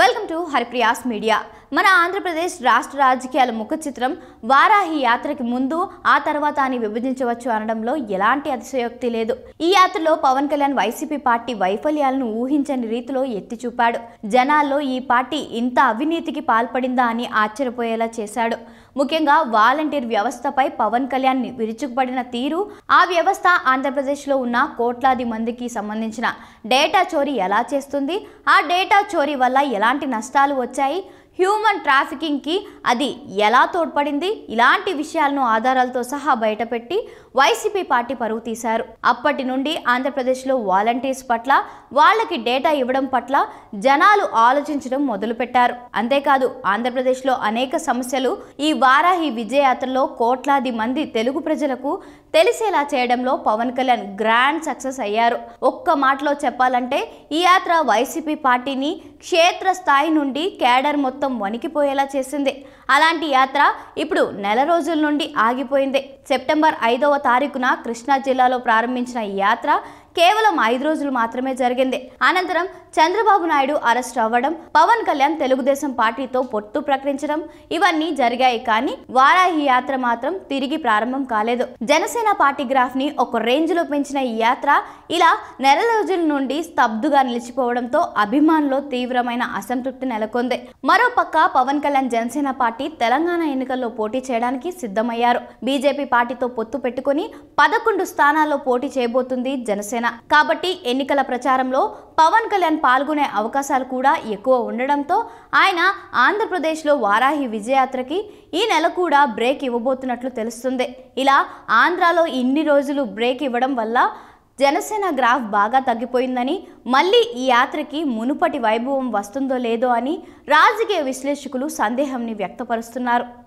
welcome to Haripriya's media మన ఆంధ్రప్రదేశ్ రాష్ట్ర రాజకీయాల ముఖ చిత్రం వారాహి యాత్రకి ముందు ఆ తర్వాత అని విభజించవచ్చు అనడంలో ఎలాంటి అతిశయోక్తి లేదు ఈ యాత్రలో పవన్ కళ్యాణ్ వైసీపీ పార్టీ వైఫల్యాలను ఊహించని రీతిలో ఎత్తి చూపాడు జనాల్లో ఈ పార్టీ ఇంత అవినీతికి పాల్పడిందా అని ఆశ్చర్యపోయేలా చేశాడు ముఖ్యంగా వాలంటీర్ వ్యవస్థపై పవన్ కళ్యాణ్ విరుచుకుపడిన తీరు ఆ వ్యవస్థ ఆంధ్రప్రదేశ్లో ఉన్న కోట్లాది మందికి సంబంధించిన డేటా చోరీ ఎలా చేస్తుంది ఆ డేటా చోరీ వల్ల ఎలాంటి నష్టాలు వచ్చాయి హ్యూమన్ ట్రాఫికింగ్కి అది ఎలా తోడ్పడింది ఇలాంటి విషయాలను ఆధారాలతో సహా బయటపెట్టి వైసీపీ పార్టీ పరువు తీశారు అప్పటి నుండి ఆంధ్రప్రదేశ్లో వాలంటీర్స్ పట్ల వాళ్ళకి డేటా ఇవ్వడం పట్ల జనాలు ఆలోచించడం మొదలుపెట్టారు అంతేకాదు ఆంధ్రప్రదేశ్లో అనేక సమస్యలు ఈ వారాహి విజయయాత్రలో కోట్లాది మంది తెలుగు ప్రజలకు తెలిసేలా చేయడంలో పవన్ కళ్యాణ్ గ్రాండ్ సక్సెస్ అయ్యారు ఒక్క మాటలో చెప్పాలంటే ఈ యాత్ర వైసీపీ పార్టీని క్షేత్రస్థాయి నుండి కేడర్ మొత్తం వణికిపోయేలా చేసింది అలాంటి యాత్ర ఇప్పుడు నెల రోజుల నుండి ఆగిపోయింది సెప్టెంబర్ ఐదవ తారీఖున కృష్ణా జిల్లాలో ప్రారంభించిన ఈ యాత్ర కేవలం ఐదు రోజులు మాత్రమే జరిగింది అనంతరం చంద్రబాబు నాయుడు అరెస్ట్ అవ్వడం పవన్ కళ్యాణ్ తెలుగుదేశం పార్టీతో పొత్తు ప్రకటించడం ఇవన్నీ జరిగాయి కానీ వారాహి యాత్ర మాత్రం తిరిగి ప్రారంభం కాలేదు జనసేన పార్టీ గ్రాఫ్ ని ఒక రేంజ్ లో పెంచిన ఈ యాత్ర ఇలా నెల రోజుల నుండి స్తబ్దుగా నిలిచిపోవడంతో అభిమానులు తీవ్రమైన అసంతృప్తి నెలకొంది మరోపక్క పవన్ కళ్యాణ్ జనసేన పార్టీ తెలంగాణ ఎన్నికల్లో పోటీ చేయడానికి సిద్ధమయ్యారు బీజేపీ పార్టీతో పొత్తు పెట్టుకుని పదకొండు స్థానాల్లో పోటీ చేయబోతుంది జనసేన సూచన కాబట్టి ఎన్నికల ప్రచారంలో పవన్ కళ్యాణ్ పాల్గొనే అవకాశాలు కూడా ఎక్కువ ఉండడంతో ఆయన ఆంధ్రప్రదేశ్లో వారాహి విజయయాత్రకి ఈ నెల కూడా బ్రేక్ ఇవ్వబోతున్నట్లు తెలుస్తుంది ఇలా ఆంధ్రాలో ఇన్ని రోజులు బ్రేక్ ఇవ్వడం వల్ల జనసేన గ్రాఫ్ బాగా తగ్గిపోయిందని మళ్ళీ ఈ యాత్రకి మునుపటి వైభవం వస్తుందో లేదో అని రాజకీయ విశ్లేషకులు సందేహంని వ్యక్తపరుస్తున్నారు